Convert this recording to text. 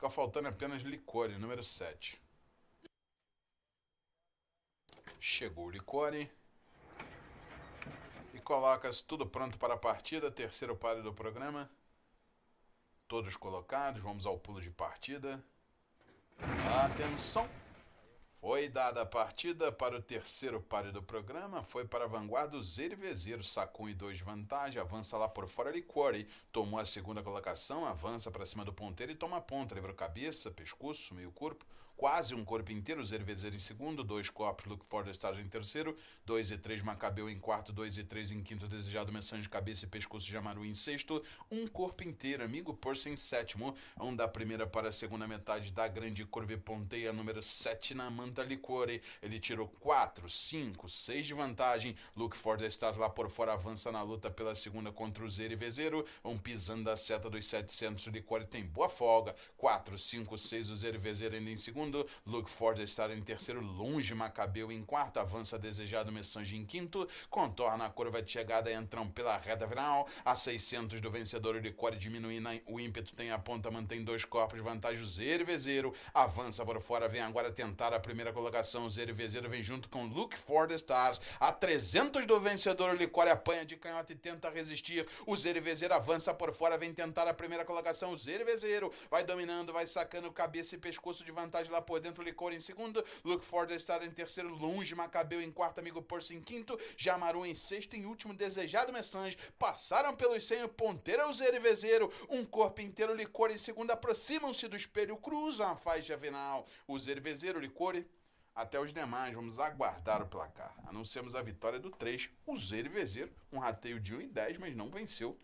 Fica faltando apenas licore, número 7. Chegou o licore. E coloca-se tudo pronto para a partida, terceiro páreo do programa. Todos colocados, vamos ao pulo de partida. Atenção! Foi dada a partida para o terceiro páreo do programa, foi para a vanguarda o Zero Vezeiro, sacou um e dois vantagem, avança lá por fora Licore, tomou a segunda colocação, avança para cima do ponteiro e toma a ponta, Livrou cabeça, pescoço, meio corpo, quase um corpo inteiro, Zero Vezeiro em segundo, dois copos, for the estágio em terceiro, dois e três Macabeu em quarto, dois e três em quinto, Desejado Mensagem de Cabeça e Pescoço Jamaru em sexto, um corpo inteiro, Amigo Porça em sétimo, um da primeira para a segunda metade da grande curva e ponteia, número sete na manta Santa Licore, ele tirou 4, 5, 6 de vantagem. Luke Ford está lá por fora, avança na luta pela segunda contra o Zero e Vezeiro. Vão pisando a seta dos 700. O Licore tem boa folga. 4, 5, 6. O Zero e Vezeiro ainda em segundo. Luke Ford está em terceiro, longe. Macabeu em quarto. Avança desejado Messange em quinto. Contorna a curva de chegada. Entram pela reta final. A 600 do vencedor, o Licore diminui na, o ímpeto. Tem a ponta, mantém dois corpos. Vantagem o Zero e Vezeiro. Avança por fora, vem agora tentar a primeira primeira colocação, o Zero Vezeiro vem junto com Luke Ford Stars. A 300 do vencedor, o Licore apanha de canhota e tenta resistir. O Zero Vezeiro avança por fora, vem tentar a primeira colocação. O Zero Vezeiro vai dominando, vai sacando cabeça e pescoço de vantagem lá por dentro. Licore em segundo, Luke Ford Stars em terceiro, Longe, Macabeu em quarto, Amigo Porce em quinto, Jamaru em sexto e último, Desejado Messange. Passaram pelos 100, o Ponteiro é o Zero Vezeiro. Um corpo inteiro, Licore em segundo, aproximam-se do espelho, cruzam a faixa final. O Zero Vezeiro, Licore até os demais. Vamos aguardar o placar. Anunciamos a vitória do 3, o Zero e Vezeiro. Um rateio de 1 e 10, mas não venceu.